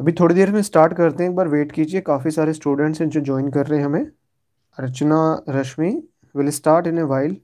अभी थोड़ी देर में स्टार्ट करते हैं एक बार वेट कीजिए काफ़ी सारे स्टूडेंट्स हैं जो ज्वाइन कर रहे हैं हमें Archana Rashmi will start in a while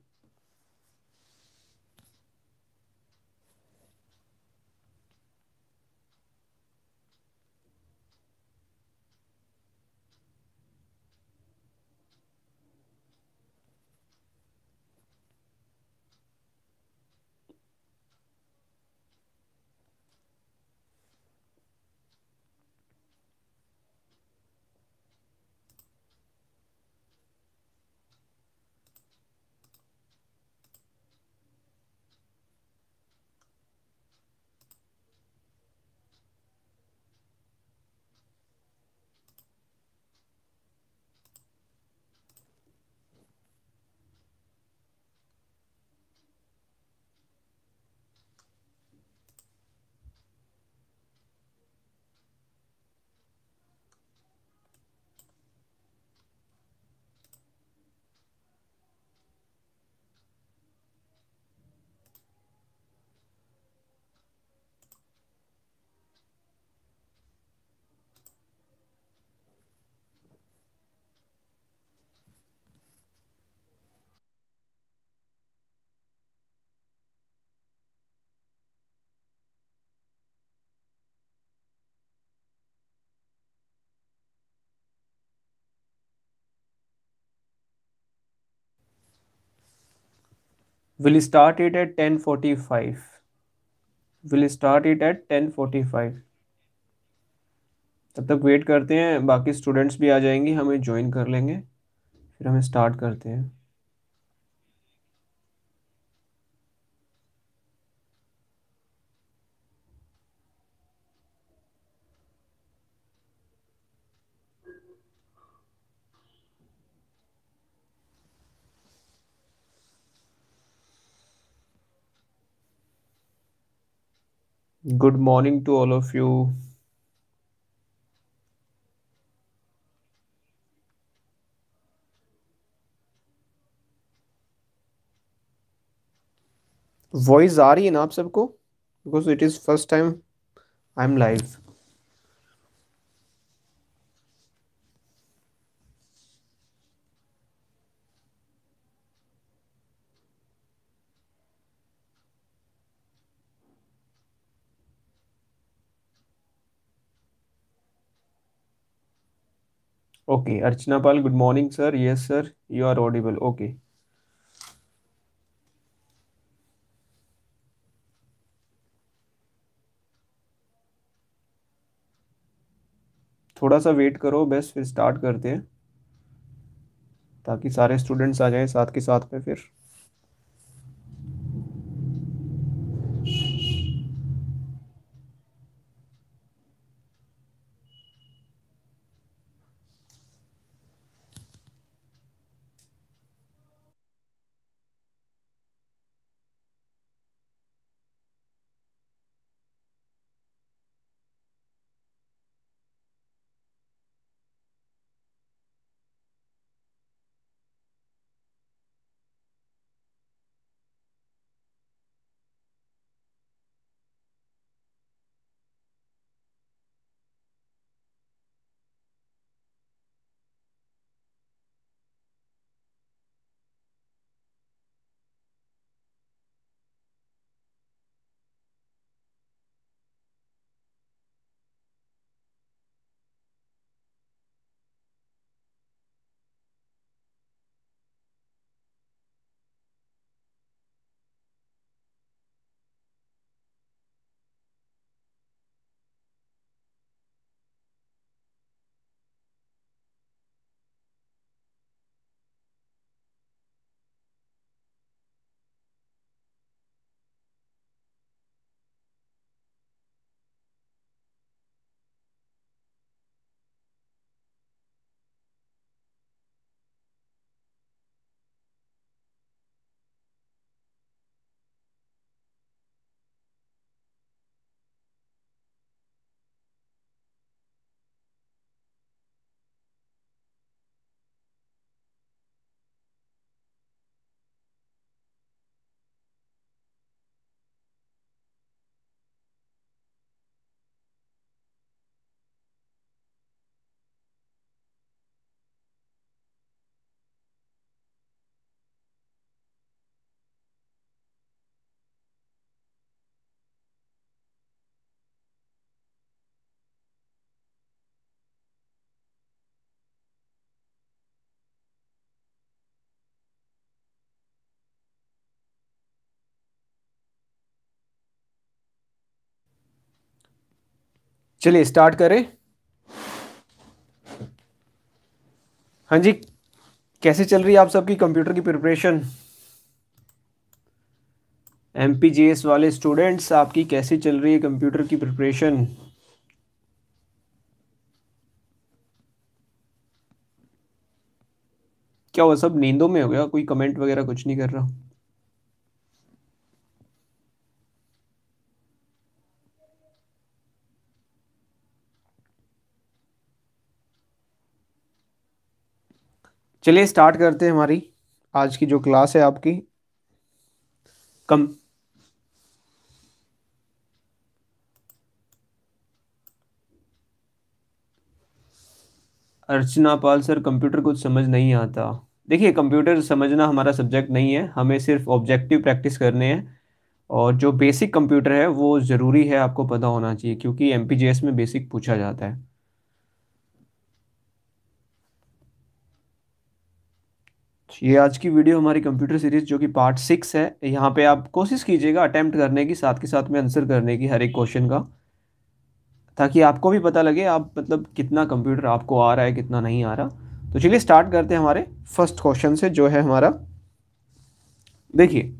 will start it at 10:45 will start it at 10:45 तब तक वेट करते हैं बाकी स्टूडेंट्स भी आ जाएंगे हमें ज्वाइन कर लेंगे फिर हमें स्टार्ट करते हैं good morning to all of you voice आ रही है ना आप सबको because it is first time I am live okay Archana Pal good morning sir yes sir you are audible okay थोड़ा सा वेट करो बस फिर स्टार्ट करते हैं ताकि सारे स्टूडेंट्स आ जाएं साथ के साथ में फिर चलिए स्टार्ट करें हाँ जी कैसे चल रही है आप सबकी कंप्यूटर की प्रिपरेशन एम वाले स्टूडेंट्स आपकी कैसे चल रही है कंप्यूटर की प्रिपरेशन क्या हुआ सब नींदों में हो गया कोई कमेंट वगैरह कुछ नहीं कर रहा चलिए स्टार्ट करते हैं हमारी आज की जो क्लास है आपकी कम अर्चना पाल सर कंप्यूटर कुछ समझ नहीं आता देखिए कंप्यूटर समझना हमारा सब्जेक्ट नहीं है हमें सिर्फ ऑब्जेक्टिव प्रैक्टिस करने हैं और जो बेसिक कंप्यूटर है वो ज़रूरी है आपको पता होना चाहिए क्योंकि एम में बेसिक पूछा जाता है ये आज की वीडियो हमारी कंप्यूटर सीरीज जो कि पार्ट सिक्स है यहाँ पे आप कोशिश कीजिएगा अटेम्प्ट करने की साथ के साथ में आंसर करने की हर एक क्वेश्चन का ताकि आपको भी पता लगे आप मतलब कितना कंप्यूटर आपको आ रहा है कितना नहीं आ रहा तो चलिए स्टार्ट करते हैं हमारे फर्स्ट क्वेश्चन से जो है हमारा देखिए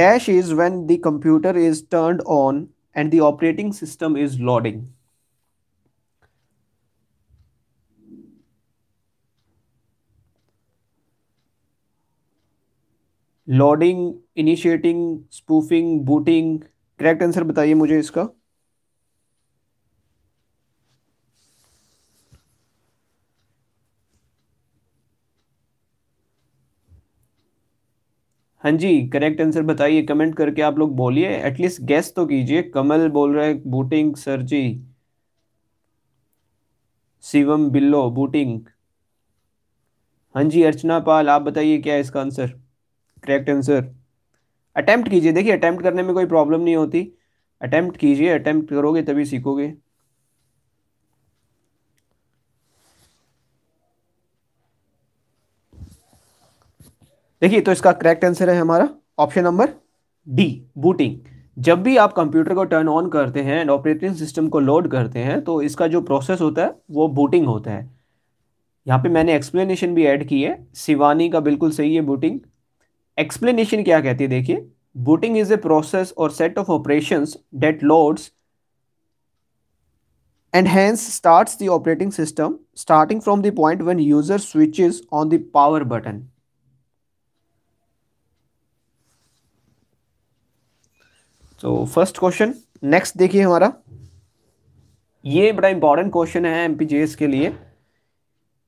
dash is when the computer is turn on and the operating system is loading loading initiating spoofing booting correct answer बताइए मुझे इसका हाँ जी करेक्ट आंसर बताइए कमेंट करके आप लोग बोलिए एटलीस्ट गैस तो कीजिए कमल बोल रहे हैं बूटिंग सर जी शिवम बिल्लो बूटिंग हाँ जी अर्चना पाल आप बताइए क्या इसका आंसर करेक्ट आंसर अटैम्प्ट कीजिए देखिए अटैम्प्ट करने में कोई प्रॉब्लम नहीं होती अटैम्प्ट कीजिए अटैम्प्ट करोगे तभी सीखोगे देखिए तो इसका करेक्ट आंसर है हमारा ऑप्शन नंबर डी बूटिंग जब भी आप कंप्यूटर को टर्न ऑन करते हैं एंड ऑपरेटिंग सिस्टम को लोड करते हैं तो इसका जो प्रोसेस होता है वो बूटिंग होता है यहाँ पे मैंने एक्सप्लेनेशन भी ऐड की है शिवानी का बिल्कुल सही है बूटिंग एक्सप्लेनेशन क्या कहती है देखिए बूटिंग इज ए प्रोसेस और set of operation that loads and hence start the operating system starting from the point when user switch is on the power button तो फर्स्ट क्वेश्चन नेक्स्ट देखिए हमारा ये बड़ा इंपॉर्टेंट क्वेश्चन है एमपीजीएस के लिए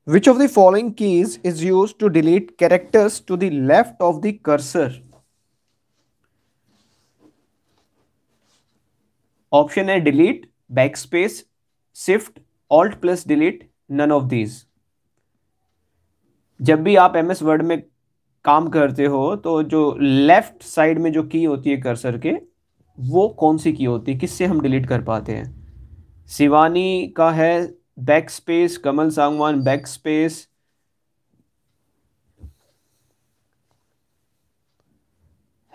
Which of the following keys is used to delete characters to the left of the cursor? Option A delete, backspace, shift, alt plus delete, none of these. जब भी आप एम एस वर्ड में काम करते हो तो जो लेफ्ट साइड में जो की होती है कर्सर के वो कौन सी की होती है किससे हम डिलीट कर पाते हैं शिवानी का है back space Kamal Sangwan back space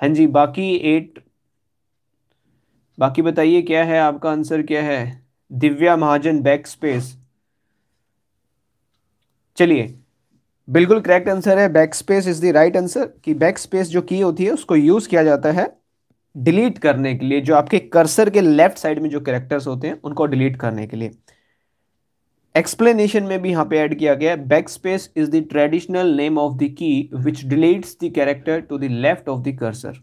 हाँ जी बाकी एट बाकी बताइए क्या है आपका आंसर क्या है दिव्या महाजन बैक स्पेस चलिए बिल्कुल करेक्ट आंसर है back space is the right answer कि बैक स्पेस जो की होती है उसको यूज किया जाता है डिलीट करने के लिए जो आपके कर्सर के लेफ्ट साइड में जो कैरेक्टर्स होते हैं उनको डिलीट करने के लिए एक्सप्लेनेशन में भी यहाँ पे ऐड किया गया है back space is the traditional name of the key which deletes the character to the left of the cursor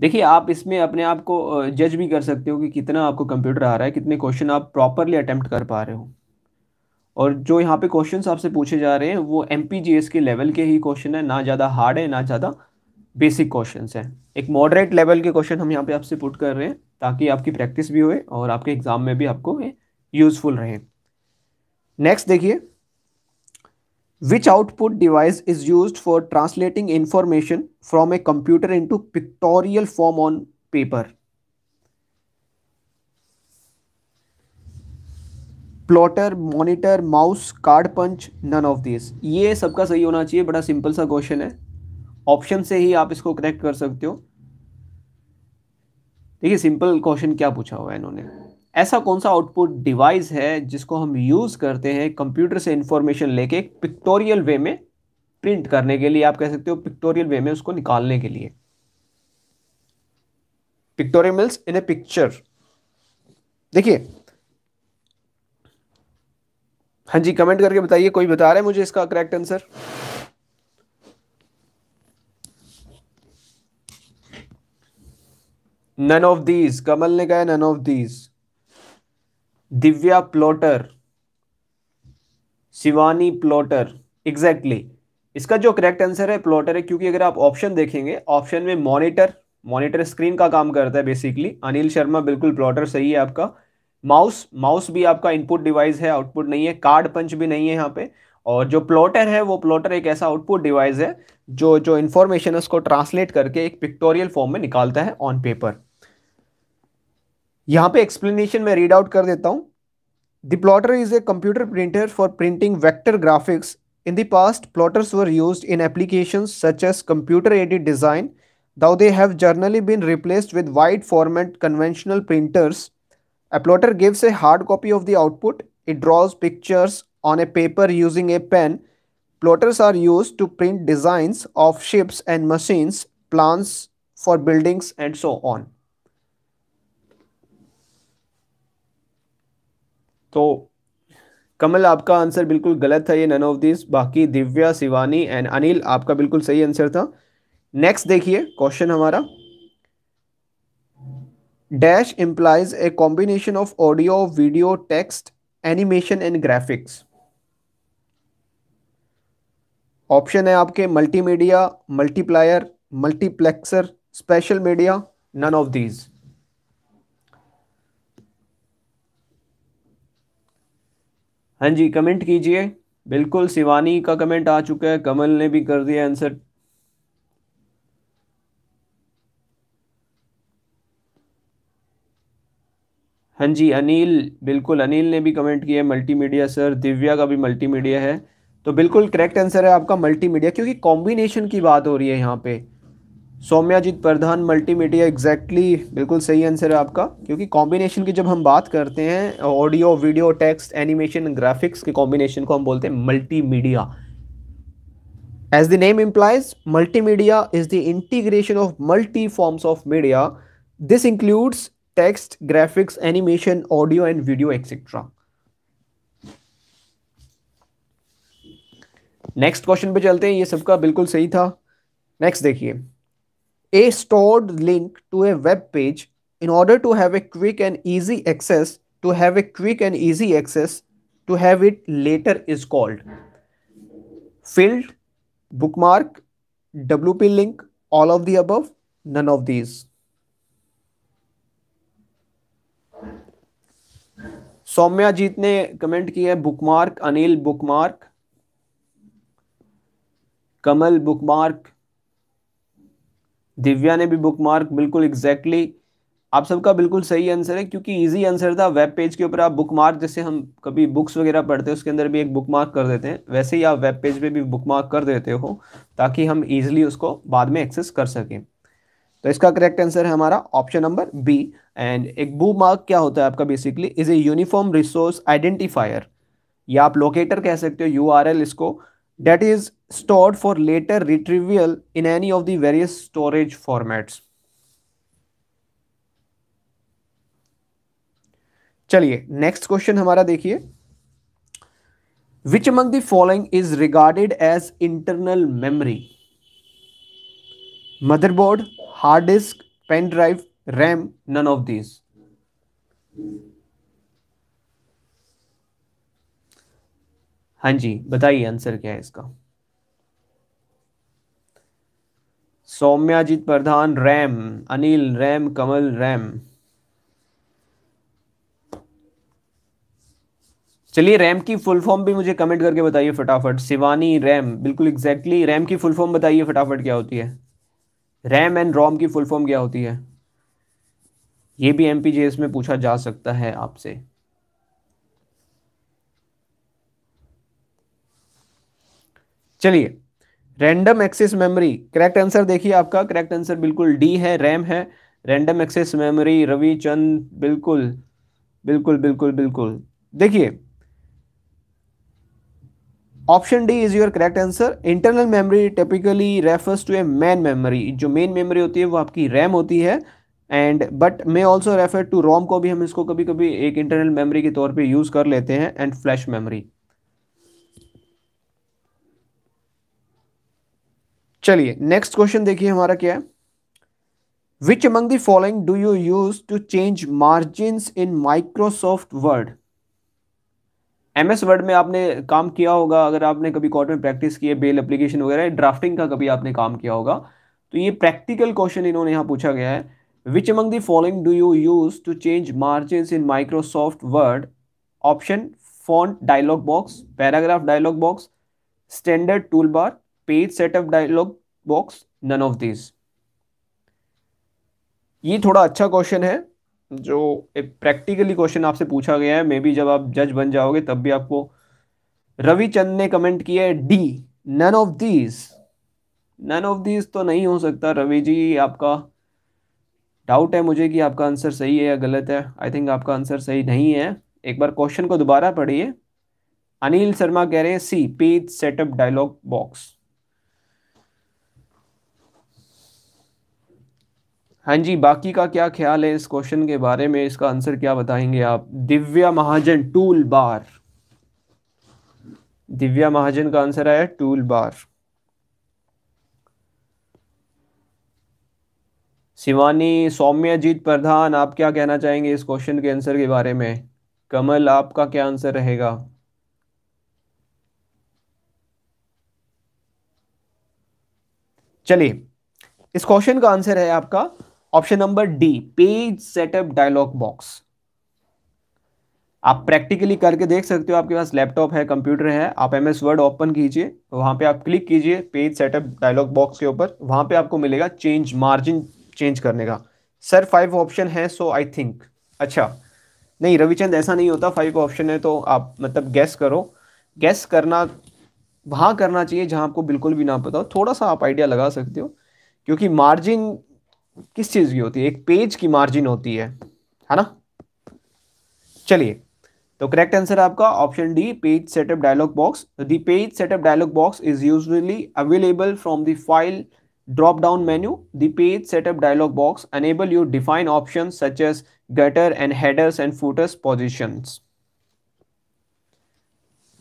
देखिए आप इसमें अपने आप को जज भी कर सकते हो कि कितना आपको कंप्यूटर आ रहा है कितने क्वेश्चन आप प्रॉपरली अटेम्प्ट कर पा रहे हो और जो यहाँ पे क्वेश्चंस आपसे पूछे जा रहे हैं वो एम के लेवल के ही क्वेश्चन है ना ज़्यादा हार्ड है ना ज़्यादा बेसिक क्वेश्चन हैं एक मॉडरेट लेवल के क्वेश्चन हम यहाँ पे आपसे पुट कर रहे हैं ताकि आपकी प्रैक्टिस भी हो और आपके एग्जाम में भी आपको यूजफुल रहे नेक्स्ट देखिए which output device is use for translating information from a computer to pictorial form on paper plotter monitor mouse card punch none of this ये सबका सही होना चाहिए बड़ा सिंपल सा क्वेश्चन है ऑप्शन से ही आप इसको करेक्ट कर सकते हो देखिए सिंपल क्वेश्चन क्या पूछा हुआ है इन्होंने ऐसा कौन सा आउटपुट डिवाइस है जिसको हम यूज़ करते हैं कंप्यूटर से इंफॉर्मेशन लेके पिक्टोरियल वे में प्रिंट करने के लिए आप कह सकते हो पिक्टोरियल वे में उसको निकालने के लिए pictorial means in a picture देखिए हाँ जी कमेंट करके बताइए कोई बता रहा है मुझे इसका correct answer none of these Kamal ने कहा none of these Divya plotter Shivani plotter exactly exactly. इसका जो करेक्ट आंसर है प्लॉटर है क्योंकि अगर आप ऑप्शन देखेंगे ऑप्शन में मॉनिटर मॉनिटर स्क्रीन का काम करता है बेसिकली अनिल शर्मा बिल्कुल प्लॉटर सही है आपका माउस माउस भी आपका इनपुट डिवाइस है आउटपुट नहीं है कार्ड पंच भी नहीं है यहाँ पे और जो प्लॉटर है वो प्लॉटर एक ऐसा आउटपुट डिवाइस है जो जो इन्फॉर्मेशन उसको ट्रांसलेट करके एक पिक्टोरियल फॉर्म में निकालता है ऑन पेपर यहां पे एक्सप्लेनेशन मैं रीड आउट कर देता हूं the plotter is a computer printer for printing vector graphics in the past plotters were used in application such as computer aided design though they have generally been replaced with wide format conventional printers a plotter gives a hard copy of the output it draws pictures on a paper using a pen plotters are used to print design of ships and machines plans for buildings and so on तो कमल आपका answer बिल्कुल गलत था ये none of this बाकी Divya Shivani and Anil आपका बिल्कुल सही आंसर था नेक्स्ट देखिए क्वेश्चन हमारा dash implies a combination of audio video text animation and graphics option है आपके multimedia multiplier multiplexer special media none of these हाँ जी कमेंट कीजिए बिल्कुल शिवानी का कमेंट आ चुका है कमल ने भी कर दिया आंसर हाँ जी अनिल बिल्कुल अनिल ने भी कमेंट किया है मल्टीमीडिया सर दिव्या का भी मल्टीमीडिया है तो बिल्कुल करेक्ट आंसर है आपका मल्टीमीडिया क्योंकि कॉम्बिनेशन की बात हो रही है यहाँ पे सौम्याजीत प्रधान मल्टीमीडिया एग्जैक्टली बिल्कुल सही आंसर है आपका क्योंकि कॉम्बिनेशन की जब हम बात करते हैं audio video text animation graphics के कॉम्बिनेशन को हम बोलते हैं multimedia as the name implies multimedia is the integration of multi forms of media this includes text graphics animation audio and video etcetera next question पे चलते हैं ये सबका बिल्कुल सही था नेक्स्ट देखिए a stored link to a web page in order to have a quick and easy access to have a quick and easy access to have it later is called filled bookmark wp link all of the above none of these Somya Jitne comment comment bookmark, Anil bookmark, Kamal bookmark. Divya ने भी बुक मार्क बिल्कुल exactly exactly आप सबका बिल्कुल सही answer है क्योंकि इजी आंसर था वेब पेज के ऊपर आप बुक मार्क जैसे हम कभी बुक्स वगैरह पढ़ते हैं उसके अंदर भी एक बुक मार्क कर देते हैं वैसे ही आप वेब पेज पे भी बुक मार्क कर देते हो ताकि हम इजीली उसको बाद में एक्सेस कर सकें तो इसका करेक्ट आंसर है हमारा ऑप्शन नंबर बी एंड एक बू मार्क क्या होता है आपका basically is a uniform resource identifier या आप लोकेटर कह सकते हो यू इसको that is stored for later retrieval in any of the various storage formats चलिए नेक्स्ट क्वेश्चन हमारा देखिए which among following following is regarded as internal memory motherboard hard disk pen drive RAM none of these हाँ जी बताइए answer क्या है इसका Soumyajit Pradhan RAM Anil RAM Kamal RAM चलिए रैम की फुल फॉर्म भी मुझे कमेंट करके बताइए फटाफट शिवानी रैम बिल्कुल एग्जैक्टली exactly. रैम की फुल फॉर्म बताइए फटाफट क्या होती है रैम एंड रोम की फुल फॉर्म क्या होती है ये भी एम में पूछा जा सकता है आपसे चलिए random access memory correct answer देखिए आपका करेक्ट आंसर बिल्कुल डी है रैम है random access memory Ravi Chand बिल्कुल बिल्कुल बिल्कुल बिल्कुल देखिए option D is your correct answer internal memory typically refers to a main memory जो मेन मेमोरी होती है वो आपकी रैम होती है and but may also refer to ROM को भी हम इसको कभी कभी एक इंटरनल मेमोरी के तौर पे यूज़ कर लेते हैं एंड फ्लैश मेमोरी चलिए नेक्स्ट क्वेश्चन देखिए हमारा क्या है which among the following do you use to change margin in Microsoft Word MS Word में आपने काम किया होगा अगर आपने कभी कोर्ट में प्रैक्टिस की है बेल एप्लीकेशन वगैरह ड्राफ्टिंग का कभी आपने काम किया होगा तो ये प्रैक्टिकल क्वेश्चन इन्होंने यहां पूछा गया है which among the following do you use to change margin in Microsoft Word option font dialog box paragraph dialog box standard toolbar page setup dialog box none of this ये थोड़ा अच्छा question है जो एक practically question आपसे पूछा गया है मे बी जब आप जज बन जाओगे तब भी आपको रविचंद ने कमेंट किया है D none of these none of these तो नहीं हो सकता रवि जी आपका डाउट है मुझे कि आपका आंसर सही है या गलत है आई थिंक आपका आंसर सही नहीं है एक बार क्वेश्चन को दोबारा पढ़िए अनिल शर्मा कह रहे हैं C page setup dialog box हाँ जी बाकी का क्या ख्याल है इस क्वेश्चन के बारे में इसका आंसर क्या बताएंगे आप दिव्या महाजन टूल बार दिव्या महाजन का आंसर आया टूल बार शिवानी सौम्याजीत प्रधान आप क्या कहना चाहेंगे इस क्वेश्चन के आंसर के बारे में कमल आपका क्या आंसर रहेगा चलिए इस क्वेश्चन का आंसर है आपका option number D page setup dialog box आप प्रैक्टिकली करके देख सकते हो आपके पास लैपटॉप है कंप्यूटर है आप एम एस वर्ड ओपन कीजिए वहाँ पे आप क्लिक कीजिए पेज सेटअप डायलॉग बॉक्स के ऊपर वहाँ पे आपको मिलेगा चेंज मार्जिन चेंज करने का सर फाइव ऑप्शन है सो आई थिंक अच्छा नहीं रविचंद ऐसा नहीं होता फाइव ऑप्शन है तो आप मतलब गैस करो गैस करना वहाँ करना चाहिए जहाँ आपको बिल्कुल भी ना पता हो थोड़ा सा आप आइडिया लगा सकते हो क्योंकि मार्जिन किस चीज की होती है एक पेज की मार्जिन होती है है ना चलिए तो करेक्ट आंसर आपका option D page setup dialog box the page setup dialog box is usually available from the file drop down menu the page setup dialog box enable you define option such as gutter and headers and footers position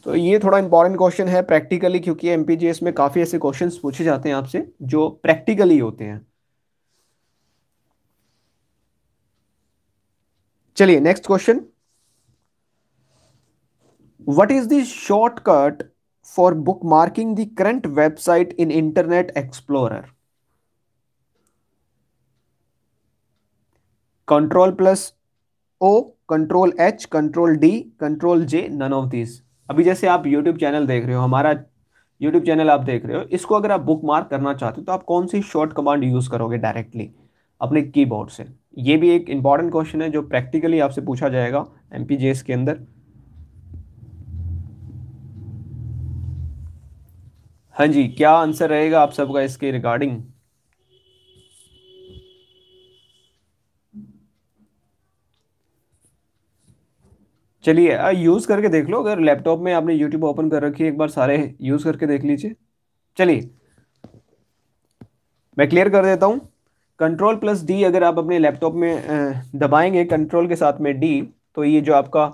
तो ये थोड़ा important question है practically क्योंकि एमपीजीएस में काफ़ी ऐसे questions पूछे जाते हैं आपसे जो प्रैक्टिकली होते हैं चलिए next question what is shortcut for book marking the current website in internet explore control plus O control H control D control J none of this अभी जैसे आप यूट्यूब चैनल देख रहे हो हमारा यूट्यूब चैनल आप देख रहे हो इसको अगर आप बुक मार्क करना चाहते हो तो आप कौन सी शॉर्ट कमांड यूज करोगे डायरेक्टली अपने कीबोर्ड से ये भी एक इंपॉर्टेंट क्वेश्चन है जो प्रैक्टिकली आपसे पूछा जाएगा एम के अंदर हाँ जी क्या आंसर रहेगा आप सबका इसके रिगार्डिंग चलिए यूज़ करके देख लो अगर लैपटॉप में आपने यूट्यूब ओपन कर रखी है एक बार सारे यूज़ करके देख लीजिए चलिए मैं क्लियर कर देता हूं कंट्रोल प्लस डी अगर आप अपने लैपटॉप में दबाएंगे कंट्रोल के साथ में डी तो ये जो आपका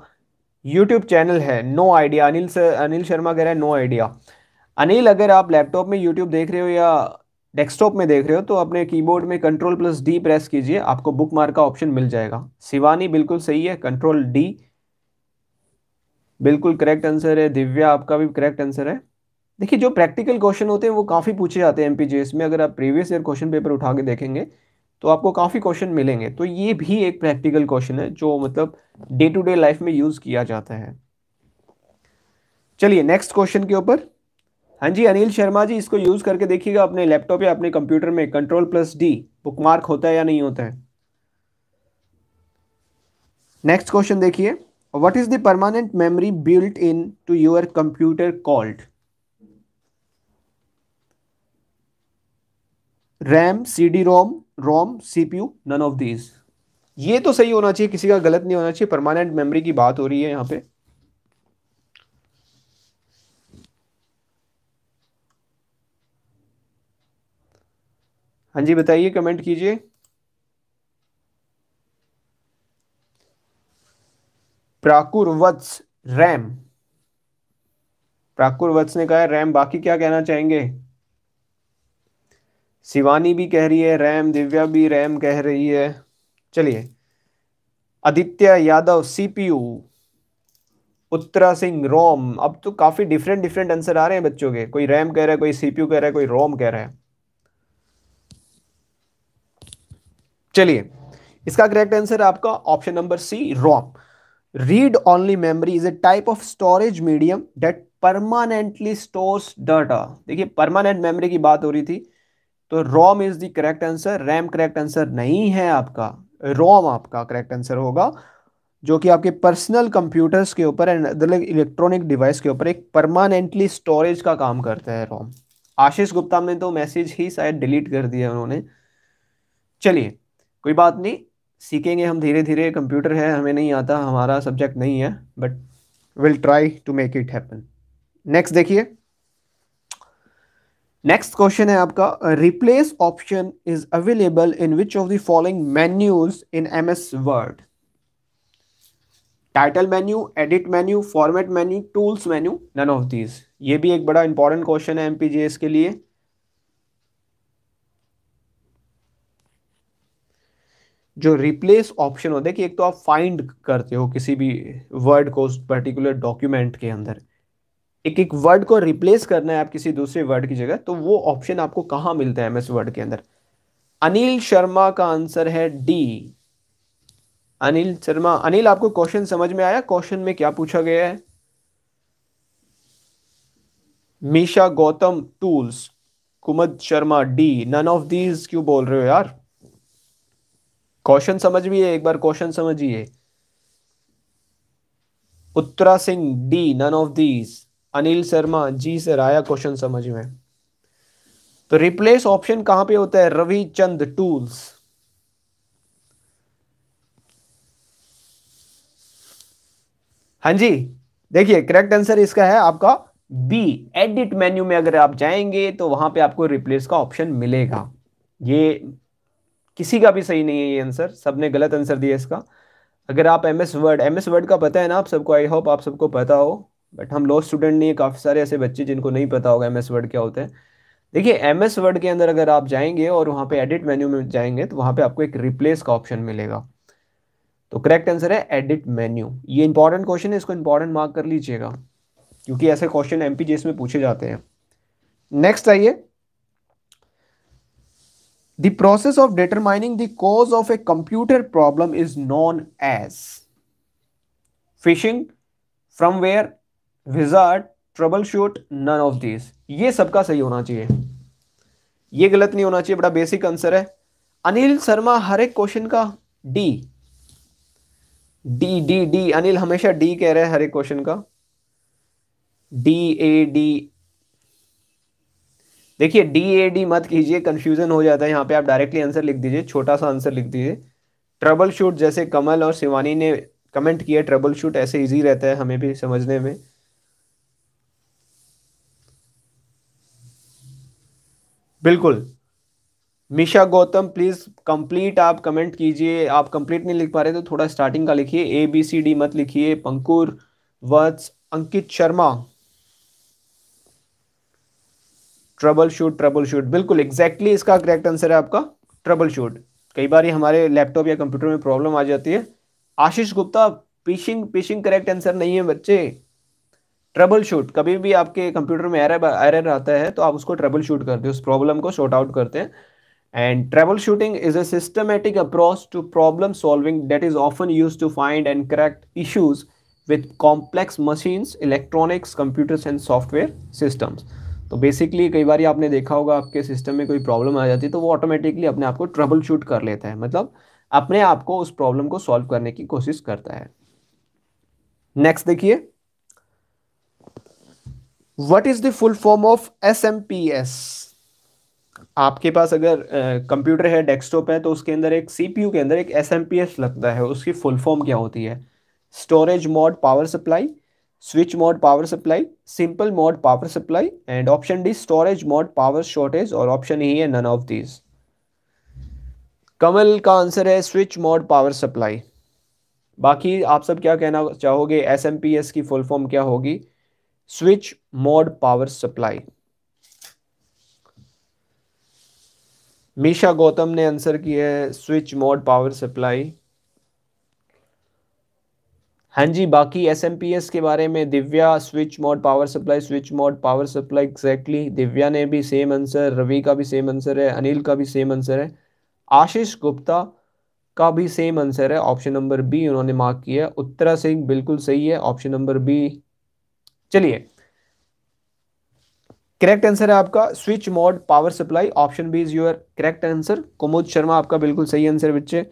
यूट्यूब चैनल है no idea Anil sir Anil Sharma कह रहे हैं नो आइडिया अनिल अगर आप लैपटॉप में यूट्यूब देख रहे हो या डेस्कटॉप में देख रहे हो तो अपने कीबोर्ड में कंट्रोल प्लस डी प्रेस कीजिए आपको बुक मार्क का ऑप्शन मिल जाएगा शिवानी बिल्कुल सही है कंट्रोल डी बिल्कुल करेक्ट आंसर है दिव्या आपका भी करेक्ट आंसर है देखिए जो प्रैक्टिकल क्वेश्चन होते हैं वो काफ़ी पूछे जाते हैं एमपीजीएस में अगर आप प्रीवियस ईयर क्वेश्चन पेपर उठा के देखेंगे तो आपको काफ़ी क्वेश्चन मिलेंगे तो ये भी एक प्रैक्टिकल क्वेश्चन है जो मतलब डे टू डे लाइफ में यूज़ किया जाता है चलिए नेक्स्ट क्वेश्चन के ऊपर हाँ जी अनिल शर्मा जी इसको यूज़ करके देखिएगा अपने लैपटॉप या अपने कंप्यूटर में कंट्रोल प्लस डी बुकमार्क होता है या नहीं होता है नेक्स्ट क्वेश्चन देखिए what is the permanent memory built into your computer called RAM C D ROM ROM CPU none of these ये तो सही होना चाहिए किसी का गलत नहीं होना चाहिए परमानेंट मेमोरी की बात हो रही है यहां पे हाँ जी बताइए कमेंट कीजिए वत्स रैम वत्स ने कहा रैम बाकी क्या कहना चाहेंगे शिवानी भी कह रही है रैम दिव्या भी रैम कह रही है चलिए आदित्य यादव सीपीयू उत्तरा सिंह रोम अब तो काफ़ी डिफरेंट डिफरेंट आंसर आ रहे हैं बच्चों के कोई रैम कह रहा है कोई सीपीयू कह रहा है कोई रोम कह रहा है चलिए इसका करेक्ट आंसर आपका option number C ROM read only memory is a type of storage medium that permanently stores data देखिए परमानेंट मेमोरी की बात हो रही थी तो ROM is the correct answer RAM correct answer नहीं है आपका रोम आपका करेक्ट आंसर होगा जो कि आपके पर्सनल कंप्यूटर्स के ऊपर एंड अदर इलेक्ट्रॉनिक डिवाइस के ऊपर एक परमानेंटली स्टोरेज का काम करता है रोम आशीष गुप्ता ने तो मैसेज ही शायद डिलीट कर दिया उन्होंने चलिए कोई बात नहीं सीखेंगे हम धीरे धीरे कंप्यूटर है हमें नहीं आता हमारा सब्जेक्ट नहीं है but will try to make it happen next देखिए नेक्स्ट क्वेश्चन है आपका replace option is available in which of the following menus in M S word title menu edit menu format menu tools menu none of these ये भी एक बड़ा important question है एमपीजीएस के लिए जो रिप्लेस ऑप्शन होता है कि एक तो आप फाइंड करते हो किसी भी वर्ड को उस पर्टिकुलर डॉक्यूमेंट के अंदर एक एक वर्ड को रिप्लेस करना है आप किसी दूसरे वर्ड की जगह तो वो ऑप्शन आपको कहां मिलता है एमएस वर्ड के अंदर अनिल शर्मा का आंसर है डी अनिल शर्मा अनिल आपको क्वेश्चन समझ में आया क्वेश्चन में क्या पूछा गया है Misha Gautam tools Kumad Sharma D none of these क्यों बोल रहे हो यार क्वेश्चन समझ है एक बार क्वेश्चन समझिए Uttara Singh D none of these Anil Sharma ji sir आया क्वेश्चन समझ में तो रिप्लेस ऑप्शन कहां पे होता है रवि चंद टूल्स हाँ जी देखिए करेक्ट आंसर इसका है आपका बी एडिट मेन्यू में अगर आप जाएंगे तो वहां पे आपको रिप्लेस का ऑप्शन मिलेगा ये किसी का भी सही नहीं है ये आंसर सबने गलत आंसर दिया इसका अगर आप एमएस वर्ड एमएस वर्ड का पता है ना आप सबको आई होप आप सबको पता हो बट हम लॉ स्टूडेंट नहीं है काफ़ी सारे ऐसे बच्चे जिनको नहीं पता होगा एम वर्ड क्या होता है देखिए एम एस वर्ड के अंदर अगर आप जाएंगे और वहां पे एडिट मेन्यू में जाएंगे तो वहां पे आपको एक रिप्लेस का ऑप्शन मिलेगा तो करेक्ट आंसर है एडिट मेन्यू ये इंपॉर्टेंट क्वेश्चन है इसको इंपॉर्टेंट मार्क कर लीजिएगा क्योंकि ऐसे क्वेश्चन एमपी पी में पूछे जाते हैं नेक्स्ट आइए the process of determining the cause of a computer problem is known as phishing from where wizard trouble shoot none of this ये सबका सही होना चाहिए ये गलत नहीं होना चाहिए बड़ा बेसिक आंसर है अनिल शर्मा हर एक क्वेश्चन का D D D D Anil हमेशा डी कह रहे हैं हर एक क्वेश्चन का डी ए डी देखिए डी ए डी मत कीजिए कंफ्यूजन हो जाता है यहां पे आप डायरेक्टली आंसर लिख दीजिए छोटा सा आंसर लिख दीजिए ट्रबल शूट जैसे कमल और शिवानी ने कमेंट किया ट्रबल शूट ऐसे इजी रहता है हमें भी समझने में बिल्कुल मिशा गौतम प्लीज कंप्लीट आप कमेंट कीजिए आप कंप्लीट नहीं लिख पा रहे तो थोड़ा स्टार्टिंग का लिखिए ए बी सी डी मत लिखिए Pankur Vats Ankit Sharma trouble shoot trouble shoot बिल्कुल एग्जैक्टली exactly इसका करेक्ट आंसर है आपका ट्रबल शूट कई बार ये हमारे लैपटॉप या कंप्यूटर में प्रॉब्लम आ जाती है Ashish Gupta phishing phishing correct answer नहीं है बच्चे ट्रबल शूट कभी भी आपके कंप्यूटर में एरर एरर आता है तो आप उसको ट्रबल शूट करते हैं उस प्रॉब्लम को शॉर्ट आउट करते हैं and trouble shooting is a systematic approach to problem solving that is often use to find and correct issues with complex machines electronics computers and software systems तो basically कई बार आपने देखा होगा आपके सिस्टम में कोई प्रॉब्लम आ जाती है तो वो ऑटोमेटिकली अपने आप को ट्रबल शूट कर लेता है मतलब अपने आप को उस प्रॉब्लम को सॉल्व करने की कोशिश करता है नेक्स्ट देखिए what is the full form of S आपके पास अगर कंप्यूटर uh, है डेस्कटॉप है तो उसके अंदर एक सीपीयू के अंदर एक एस लगता है उसकी फुल फॉर्म क्या होती है storage mode power supply switch mode power supply simple mode power supply and option D storage mode power shortage और ऑप्शन ई e है नन ऑफ दीज कमल का आंसर है स्विच मोड पावर सप्लाई बाकी आप सब क्या कहना चाहोगे एस की फुल फॉर्म क्या होगी switch mode power supply Misha Gautam ने आंसर किया है स्विच मोड पावर सप्लाई हाँ जी बाकी एसएमपीएस के बारे में Divya switch mode power supply switch mode power supply exactly Divya ने भी सेम आंसर रवि का भी सेम आंसर है अनिल का भी सेम आंसर है आशीष गुप्ता का भी सेम आंसर है ऑप्शन नंबर बी उन्होंने मार्क किया है उत्तरा सिंह बिल्कुल सही है ऑप्शन नंबर बी चलिए करेक्ट आंसर है आपका switch mode power supply option B is your correct answer Kumod Sharma आपका बिल्कुल सही आंसर बच्चे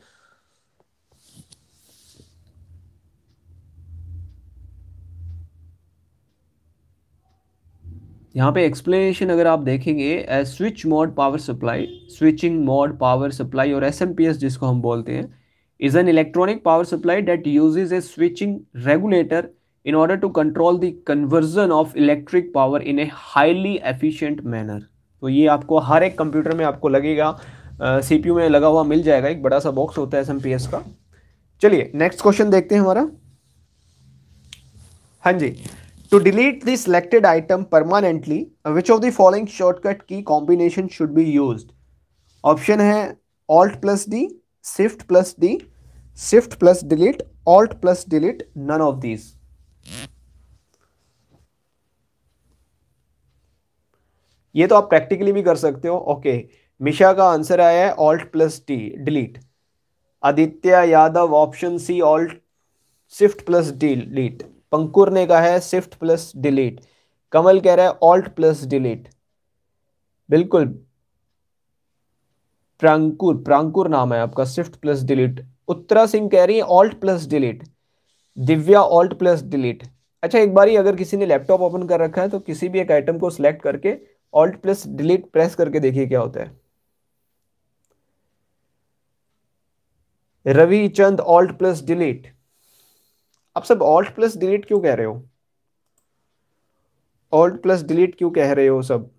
यहाँ पे एक्सप्लेनेशन अगर आप देखेंगे switch mode power supply switching mode power supply और एस जिसको हम बोलते हैं is an electronic power supply that uses a switching regulator in order to control the conversion of electric power in a highly efficient manner तो ये आपको हर एक computer में आपको लगेगा सी पी में लगा हुआ मिल जाएगा एक बड़ा सा बॉक्स होता है एस का चलिए नेक्स्ट क्वेश्चन देखते हैं हमारा हाँ जी to delete the selected item permanently which of the following shortcut key combination should be use option है alt plus D shift plus D shift plus delete alt plus delete none of these ये तो आप practically भी कर सकते हो okay मिशा का answer आया है alt plus T delete Aditya Yadav option C alt shift plus delete Pankur ने कहा है शिफ्ट प्लस डिलीट कमल कह रहा है ऑल्ट प्लस डिलीट बिल्कुल प्रांकुर प्रांकुर नाम है आपका shift plus delete Uttara Singh कह रही है alt plus delete Divya alt plus delete अच्छा एक बार ही अगर किसी ने लैपटॉप ओपन कर रखा है तो किसी भी एक आइटम को सिलेक्ट करके ऑल्ट प्लस डिलीट प्रेस करके देखिए क्या होता है Ravi Chand alt plus delete आप सब ऑल्ट प्लस डिलीट क्यों कह रहे हो ऑल्ट प्लस डिलीट क्यों कह रहे हो सब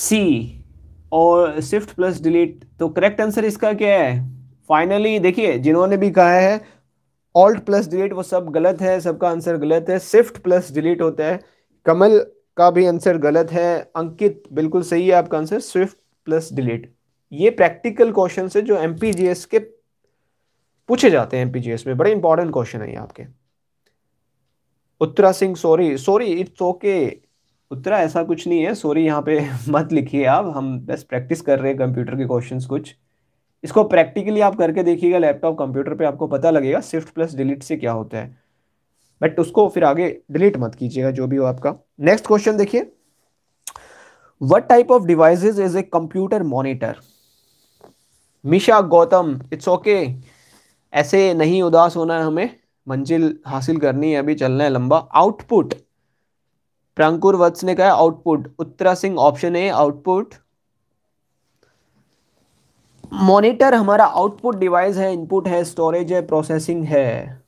सी और शिफ्ट प्लस डिलीट तो करेक्ट आंसर इसका क्या है फाइनली देखिए जिन्होंने भी कहा है ऑल्ट प्लस डिलीट वो सब गलत है सबका आंसर गलत है शिफ्ट प्लस डिलीट होता है कमल का भी आंसर गलत है अंकित बिल्कुल सही है आपका आंसर स्विफ्ट प्लस डिलीट ये प्रैक्टिकल क्वेश्चन है जो एम के पूछे जाते हैं एम में बड़े इंपॉर्टेंट क्वेश्चन है ये आपके Uttara Singh sorry sorry it's okay Uttara ऐसा कुछ नहीं है सॉरी यहाँ पे मत लिखिए आप हम बस प्रैक्टिस कर रहे हैं कंप्यूटर के क्वेश्चंस कुछ इसको प्रैक्टिकली आप करके देखिएगा लैपटॉप कंप्यूटर पे आपको पता लगेगा स्विफ्ट प्लस डिलीट से क्या होता है बट उसको फिर आगे डिलीट मत कीजिएगा जो भी हो आपका नेक्स्ट क्वेश्चन देखिए what type of device is a computer monitor Misha Gautam it's okay ऐसे नहीं उदास होना है हमें मंजिल हासिल करनी है अभी चलना है लंबा आउटपुट प्रांकुर वत्स ने कहा output Uttara Singh option A output monitor हमारा आउटपुट डिवाइस है इनपुट है स्टोरेज है प्रोसेसिंग है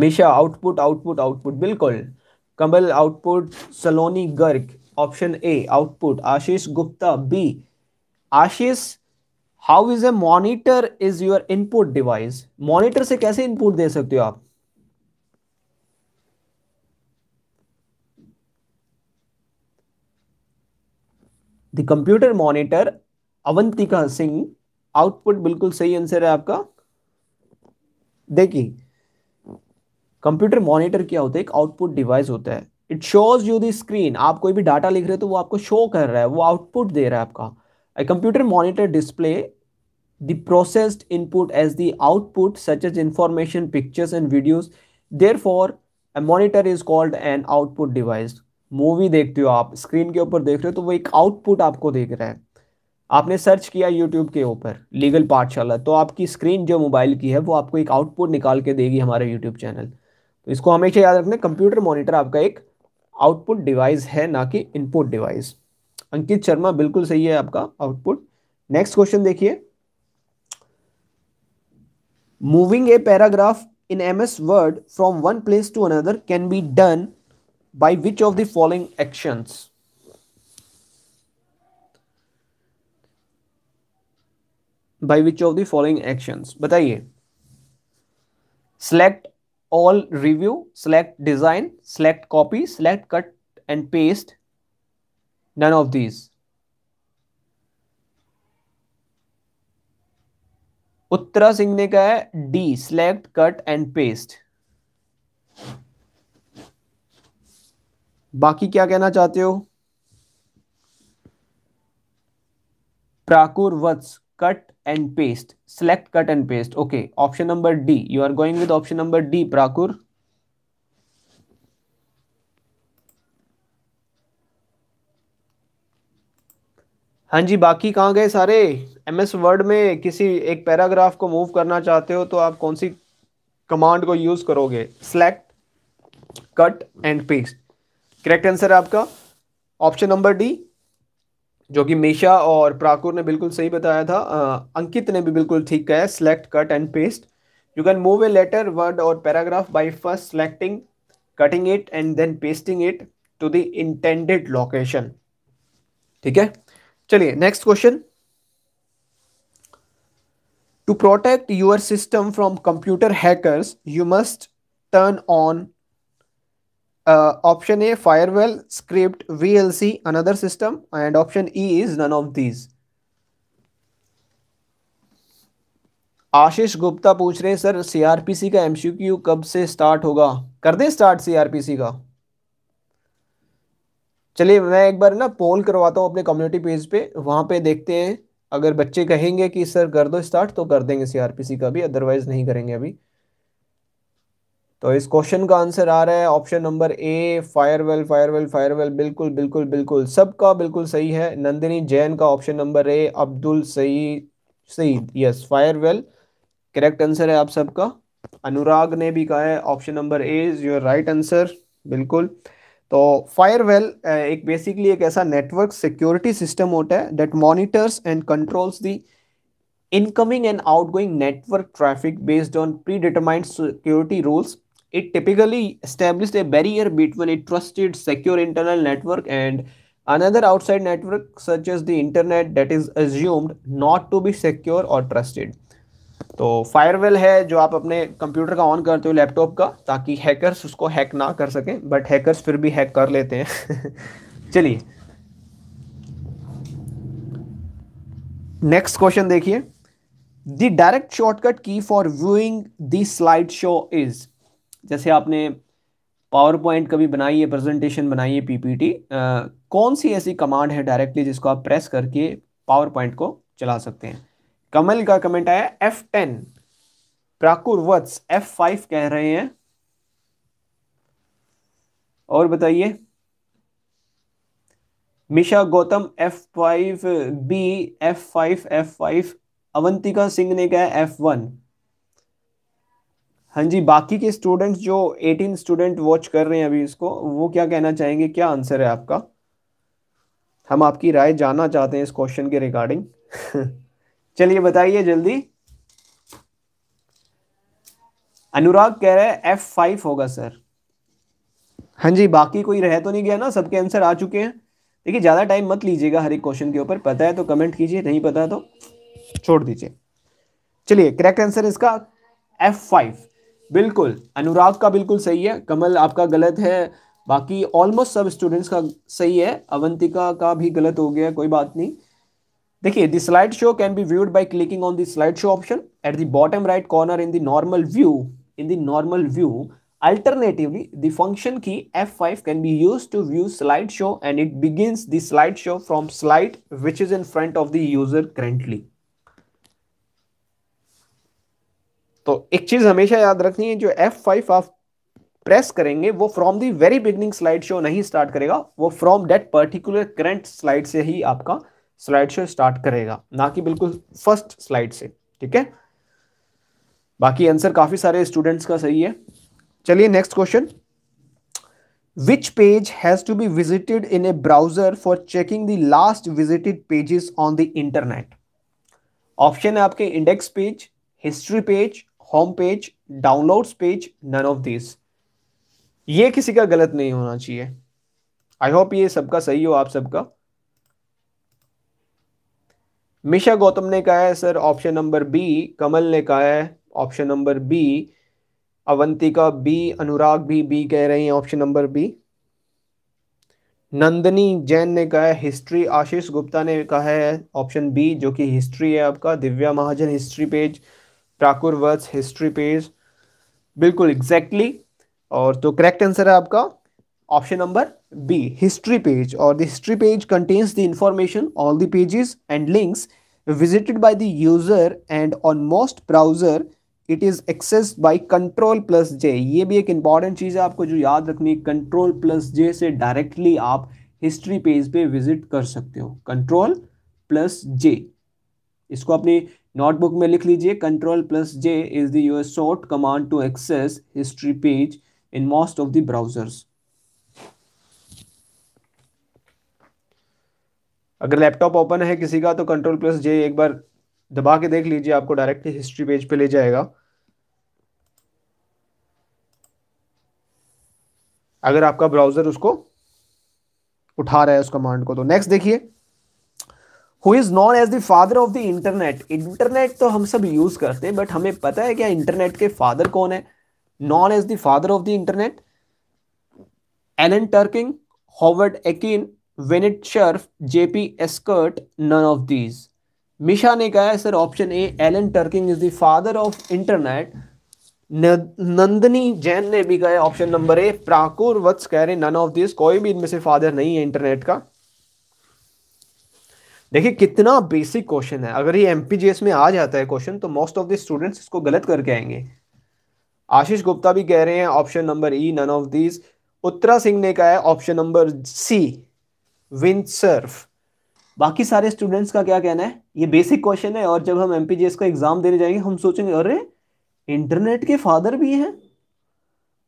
मिशा आउटपुट आउटपुट आउटपुट बिल्कुल Kamal output Saloni Garg option A output Ashish Gupta B Ashish how is a monitor is your input device monitor से कैसे इनपुट दे सकते हो आप the computer monitor Avantika Singh output बिल्कुल सही आंसर है आपका देखिए कंप्यूटर मॉनिटर क्या होता है एक आउटपुट डिवाइस होता है it shows you the screen आप कोई भी डाटा लिख रहे हो तो वो आपको शो कर रहा है वो आउटपुट दे रहा है आपका a computer monitor display the processed input as the output such as information pictures and videos therefore a monitor is called an output device movie देखते हो आप स्क्रीन के ऊपर देख रहे हो तो वो एक आउटपुट आपको देख रहा है आपने सर्च किया यूट्यूब के ऊपर लीगल पाठशाला तो आपकी स्क्रीन जो मोबाइल की है वो आपको एक आउटपुट निकाल के देगी हमारे यूट्यूब चैनल तो इसको हमेशा याद रखना कंप्यूटर मॉनिटर आपका एक आउटपुट डिवाइस है ना कि इनपुट डिवाइस अंकित शर्मा बिल्कुल सही है आपका आउटपुट नेक्स्ट क्वेश्चन देखिए moving a paragraph in M S word from one place to another can be done by which of the following actions by which of the following actions bataiye select all review select design select copy select cut and paste none of these Uttara Singh ने कहा है D select cut and paste बाकी क्या कहना चाहते हो Prakur Vats cut and paste select cut and paste okay option number D you are going with option number D Prakur हाँ जी बाकी कहाँ गए सारे एम एस वर्ड में किसी एक पैराग्राफ को मूव करना चाहते हो तो आप कौन सी कमांड को यूज़ करोगे select cut and paste correct answer है आपका ऑप्शन नंबर डी जो कि मीशा और प्राकुर ने बिल्कुल सही बताया था आ, अंकित ने भी बिल्कुल ठीक कहा select cut and paste you can move a letter word और paragraph by first selecting cutting it and then pasting it to the intended location ठीक है चलिए next question to protect your system from computer hackers you must turn on Uh, option A, firewall, script, VLC, another system, and option E is none of these. Ashish Gupta पूछ रहे हैं sir CrPC का MCQ कब से start होगा कर दें start CrPC का चलिए मैं एक बार ना पोल करवाता हूं अपने कम्युनिटी पेज पे वहां पे देखते हैं अगर बच्चे कहेंगे कि सर कर दो स्टार्ट तो कर देंगे सीआरपीसी का भी अदरवाइज नहीं करेंगे अभी तो इस क्वेश्चन का आंसर आ रहा है option number A firewall firewall firewall बिल्कुल बिल्कुल बिल्कुल सबका बिल्कुल सही है नंदिनी जैन का option number A Abdul Saeed Saeed yes firewall correct answer है आप सबका अनुराग ने भी कहा है option number A is your right answer बिल्कुल तो फायरवेल एक बेसिकली एक ऐसा नेटवर्क सिक्योरिटी सिस्टम होता है that monitors and controls the incoming and outgoing network traffic based on predetermined security rules it typically established a barrier between a trusted secure internal network and another outside network such as the internet that is assumed not to be secure or trusted तो firewall है जो आप अपने computer का on करते हो laptop का ताकि हैकर्स उसको हैक ना कर सकें बट हैकर्स फिर भी हैक कर लेते हैं चलिए नेक्स्ट क्वेश्चन देखिए the direct shortcut key for viewing the slide show is जैसे आपने पावर पॉइंट कभी बनाई है प्रेजेंटेशन बनाई है पीपीटी कौन सी ऐसी कमांड है डायरेक्टली जिसको आप प्रेस करके पावर पॉइंट को चला सकते हैं कमल का कमेंट आया F ten Prakur F five कह रहे हैं और बताइए Misha Gautam F five B F five F five Avantika Singh ने कहा एफ वन हाँ जी बाकी के स्टूडेंट्स जो 18 स्टूडेंट वॉच कर रहे हैं अभी इसको वो क्या कहना चाहेंगे क्या आंसर है आपका हम आपकी राय जानना चाहते हैं इस क्वेश्चन के रिगार्डिंग चलिए बताइए जल्दी अनुराग कह रहे हैं एफ फाइव होगा सर हाँ जी बाकी कोई रह तो नहीं गया ना सबके आंसर आ चुके हैं देखिए ज़्यादा टाइम मत लीजिएगा हर एक क्वेश्चन के ऊपर पता है तो कमेंट कीजिए नहीं पता तो छोड़ दीजिए चलिए करेक्ट आंसर इसका एफ फाइव बिल्कुल अनुराग का बिल्कुल सही है कमल आपका गलत है बाकी ऑलमोस्ट सब स्टूडेंट्स का सही है अवंतिका का भी गलत हो गया कोई बात नहीं देखिए the slide show can be viewed by clicking on the slide show option at the bottom right corner in the normal view in the normal view alternatively the function can be use to view slide show and it begin begins slide show from slide which is in front of the user currently तो एक चीज हमेशा याद रखनी है जो F5 आप press करेंगे वो from the very beginning slide show नहीं स्टार्ट करेगा वो from that particular current slide से ही आपका स्लाइड शो स्टार्ट करेगा ना कि बिल्कुल फर्स्ट स्लाइड से ठीक है बाकी आंसर काफी सारे स्टूडेंट्स का सही है चलिए next question which page has to be visited in a browser for checking the last visited pages on the internet option है आपके index page history page home page downloads page none of this ये किसी का गलत नहीं होना चाहिए I hope ये सबका सही हो आप सबका मिशा गौतम ने कहा है sir option number B Kamal ने कहा है option number B Avantika B Anurag भी बी कह रहे हैं option number B Nandini Jain ने कहा है हिस्ट्री आशीष गुप्ता ने कहा है ऑप्शन बी जो कि हिस्ट्री है आपका Divya Mahajan history page Thakur words history page बिल्कुल एग्जैक्टली exactly. और तो करेक्ट आंसर है आपका option number B history page और the history page contains the information all the pages and links visited by the user and on most browser it is access by control plus J ये भी एक important चीज़ है आपको जो याद रखनी control plus जे से डायरेक्टली आप हिस्ट्री पेज पे विजिट कर सकते हो कंट्रोल प्लस जे इसको अपने नोटबुक में लिख लीजिए control plus J is the US short command to access history page in most of the browsers अगर लैपटॉप ओपन है किसी का तो कंट्रोल प्लस जे एक बार दबा के देख लीजिए आपको डायरेक्ट हिस्ट्री पेज पे ले जाएगा अगर आपका ब्राउजर उसको उठा रहा है उस कमांड को तो नेक्स्ट देखिए who is known as the father of the internet internet तो हम सब यूज करते हैं बट हमें पता है क्या इंटरनेट के फादर कौन है known as the father of the internet Alan Turing Howard Aiken Vint Cerf JP Eckert none of these Misha ने कहा है sir option A Alan Turing is the father of internet Nandini Jain ने भी कहा ऑप्शन नंबर ए प्राकुर वत्स कह रहे नन ऑफ दिस कोई भी इनमें से फादर नहीं है इंटरनेट का देखिए कितना बेसिक क्वेश्चन है अगर ये एम में आ जाता है क्वेश्चन तो मोस्ट ऑफ द स्टूडेंट्स इसको गलत करके आएंगे आशीष गुप्ता भी कह रहे हैं option number E none of these Uttara Singh ने कहा है option number C Vint Cerf बाकी सारे स्टूडेंट्स का क्या कहना है ये बेसिक क्वेश्चन है और जब हम एम का एग्जाम देने जाएंगे हम सोचेंगे अरे इंटरनेट के फादर भी हैं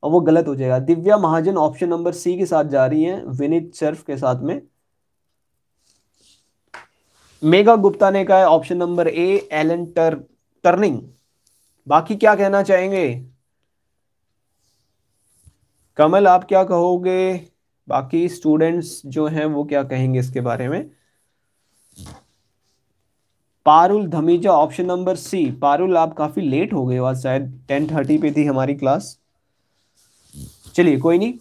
और वो गलत हो जाएगा Divya Mahajan option number C के साथ जा रही हैं विनित सर्फ के साथ में मेगा गुप्ता ने कहा है ऑप्शन नंबर ए एलन टर टर्निंग बाकी क्या कहना चाहेंगे कमल आप क्या कहोगे बाकी स्टूडेंट्स जो हैं वो क्या कहेंगे इसके बारे में Parul Dhamija option number C Parul आप काफ़ी लेट हो गए आज शायद टेन थर्टी पे थी हमारी क्लास चलिए कोई नहीं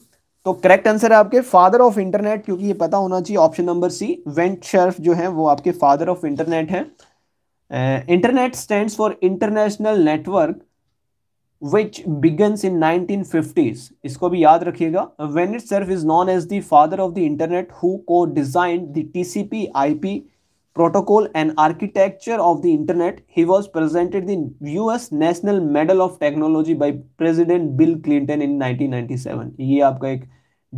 तो करेक्ट आंसर है आपके फादर ऑफ इंटरनेट क्योंकि ये पता होना चाहिए option number C Vint Cerf जो है वो आपके फादर ऑफ इंटरनेट है internet stand for international network which begins in 1950s इसको भी याद रखिएगा when it Cerf is known as the father of the internet who co design the T C P I P protocol and architecture of the internet he was presented the us national medal of technology by president bill clinton in 1997 ये आपका एक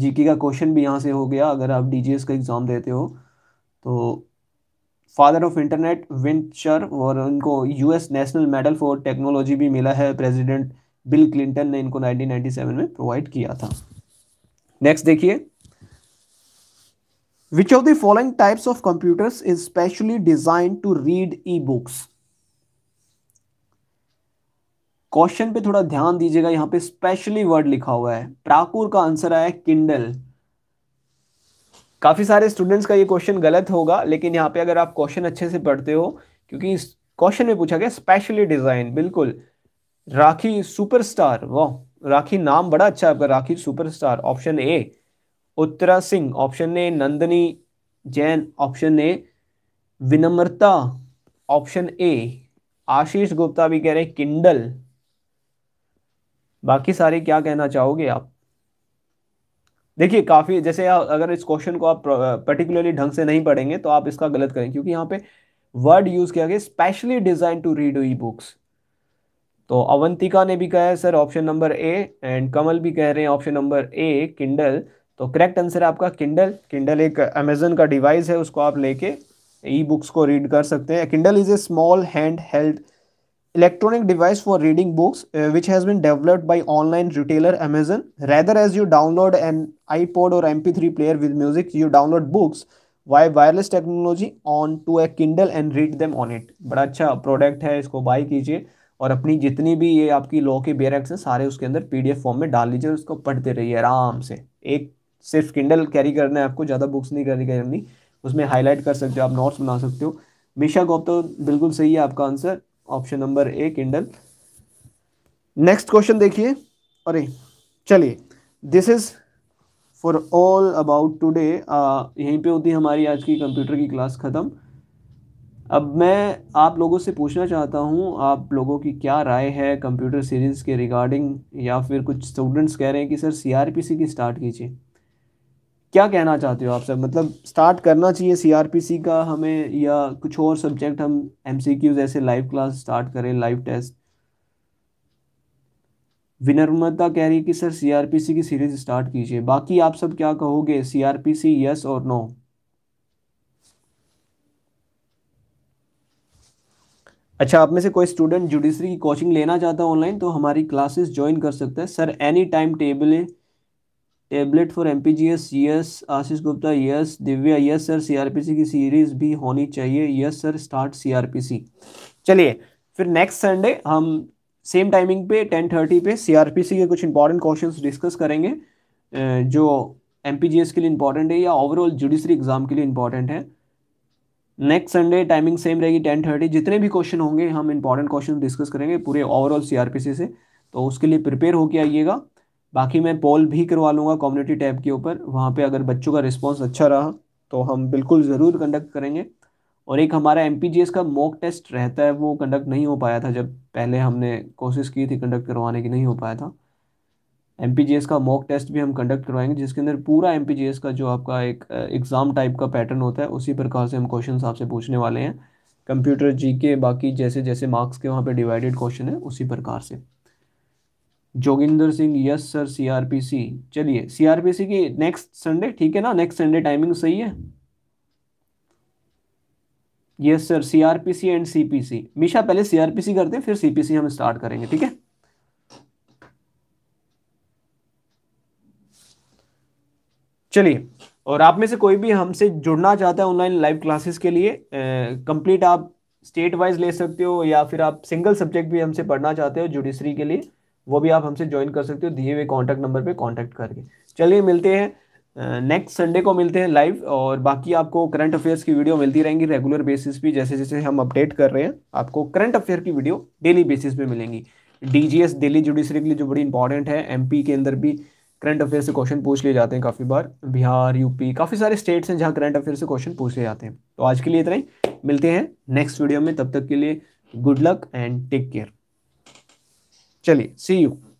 GK का question भी यहाँ से हो गया अगर आप डीजीएस का एग्जाम देते हो तो फादर ऑफ इंटरनेट विंचर और उनको US national medal for technology भी मिला है प्रेसिडेंट बिल क्लिंटन ने इनको 1997 में प्रोवाइड किया था नेक्स्ट देखिए Which of the following types of computers is specially designed to read e question पे थोड़ा ध्यान दीजिएगा यहाँ पे स्पेशली वर्ड लिखा हुआ है प्राकुर का आंसर आया किंडल काफ़ी सारे स्टूडेंट्स का ये क्वेश्चन गलत होगा लेकिन यहाँ पे अगर आप क्वेश्चन अच्छे से पढ़ते हो क्योंकि इस क्वेश्चन में पूछा गया स्पेशली डिज़ाइन बिल्कुल राखी सुपरस्टार वाह राखी नाम बड़ा अच्छा है आपका Rakhi superstar option A Uttara Singh option ने नंदनी जैन ऑप्शन ए विनम्रता ऑप्शन ए आशीष गुप्ता भी कह रहे हैं किंडल बाकी सारे क्या कहना चाहोगे आप देखिए काफ़ी जैसे आ, अगर इस क्वेश्चन को आप पर्टिकुलरली ढंग से नहीं पढ़ेंगे तो आप इसका गलत करें क्योंकि यहाँ पे वर्ड यूज़ किया गया specially design to read e books तो अवंतिका ने भी कहा है sir option number A and Kamal भी कह रहे हैं ऑप्शन नंबर ए किंडल तो करेक्ट आंसर है आपका किंडल किंडल एक अमेजन का डिवाइस है उसको आप लेके ई बुक्स को रीड कर सकते हैं Kindle is a small hand held electronic device for reading books which has been developed by online retailer Amazon rather as you download an iPod or M P three player with music you download books via wireless technology on to a Kindle and read them on it बड़ा अच्छा product है इसको by कीजिए और अपनी जितनी भी ये आपकी लॉ के बेरक्स हैं सारे उसके अंदर पी डी एफ फॉर्म में डाल लीजिए उसको पढ़ते रहिए आराम से एक सिर्फ किंडल कैरी करना है आपको ज़्यादा बुक्स नहीं कैरी करनी उसमें हाईलाइट कर सकते हो आप नोट्स बना सकते हो मिशा तो बिल्कुल सही है आपका answer option number A Kindle next question देखिए अरे चलिए this is for all about today यहीं पे होती है हमारी आज की कंप्यूटर की क्लास ख़त्म अब मैं आप लोगों से पूछना चाहता हूँ आप लोगों की क्या राय है कंप्यूटर सीरीज़ के रिगार्डिंग या फिर कुछ स्टूडेंट्स कह रहे हैं कि सर सी की स्टार्ट कीजिए क्या कहना चाहते हो आप सब मतलब स्टार्ट करना चाहिए सीआरपीसी का हमें या कुछ और सब्जेक्ट हम एमसीक्यूज ऐसे लाइव क्लास स्टार्ट करें लाइव टेस्ट विनर्मता कह रही है कि सर सीआरपीसी की सीरीज स्टार्ट कीजिए बाकी आप सब क्या कहोगे सीआरपीसी यस और नो अच्छा आप में से कोई स्टूडेंट जुडिशरी की कोचिंग लेना चाहता है ऑनलाइन तो हमारी क्लासेस ज्वाइन कर सकता है sir any time table tablet for M P G S yes Ashish Gupta yes Divya yes sir C R P C की सीरीज भी होनी चाहिए yes sir start C R P C चलिए फिर नेक्स्ट संडे हम सेम टाइमिंग पे टेन थर्टी पे C R P सी के कुछ इंपॉर्टेंट क्वेश्चन डिस्कस करेंगे जो एम पी जी एस के लिए इंपॉर्टेंट है या ओवरऑल जुडिशरी एग्जाम के लिए इंपॉर्टेंट है नेक्स्ट संडे टाइमिंग सेम रहेगी टेन थर्टी जितने भी क्वेश्चन होंगे हम इंपॉर्टेंट क्वेश्चन डिस्कस करेंगे पूरे overall C R P C से तो उसके लिए प्रिपेयर होके आइएगा बाकी मैं पोल भी करवा लूँगा कम्युनिटी टैब के ऊपर वहाँ पे अगर बच्चों का रिस्पॉन्स अच्छा रहा तो हम बिल्कुल ज़रूर कंडक्ट करेंगे और एक हमारा एम का मॉक टेस्ट रहता है वो कंडक्ट नहीं हो पाया था जब पहले हमने कोशिश की थी कंडक्ट करवाने की नहीं हो पाया था एम का मॉक टेस्ट भी हम कंडक्ट करवाएंगे जिसके अंदर पूरा एम का जो आपका एक एग्ज़ाम टाइप का पैटर्न होता है उसी प्रकार से हम क्वेश्चन आपसे पूछने वाले हैं कंप्यूटर जी के बाकी जैसे जैसे मार्क्स के वहाँ पे डिवाइडेड क्वेश्चन है उसी प्रकार से Joginder Singh yes sir CrPC चलिए सीआरपीसी की नेक्स्ट संडे ठीक है ना नेक्स्ट संडे टाइमिंग सही है yes sir CrPC and CPC Misha पहले सीआरपीसी करते हैं फिर सीपीसी हम स्टार्ट करेंगे ठीक है चलिए और आप में से कोई भी हमसे जुड़ना चाहता है ऑनलाइन लाइव क्लासेस के लिए कंप्लीट आप स्टेट वाइज ले सकते हो या फिर आप सिंगल सब्जेक्ट भी हमसे पढ़ना चाहते हो जुडिशरी के लिए वो भी आप हमसे ज्वाइन कर सकते हो दिए हुए कॉन्टैक्ट नंबर पर कॉन्टैक्ट करके चलिए मिलते हैं नेक्स्ट संडे को मिलते हैं लाइव और बाकी आपको करंट अफेयर्स की वीडियो मिलती रहेंगी रेगुलर बेसिस पे जैसे जैसे हम अपडेट कर रहे हैं आपको करंट अफेयर की वीडियो डेली बेसिस पे मिलेंगी डीजीएस दिल्ली जुडिशरी के लिए जो बड़ी इंपॉर्टेंट है एमपी के अंदर भी करंट अफेयर से क्वेश्चन पूछ लिए जाते हैं काफ़ी बार बिहार यूपी काफ़ी सारे स्टेट्स हैं जहाँ करंट अफेयर से क्वेश्चन पूछे जाते हैं तो आज के लिए इतना ही मिलते हैं नेक्स्ट वीडियो में तब तक के लिए good luck and take care चलिए सी यू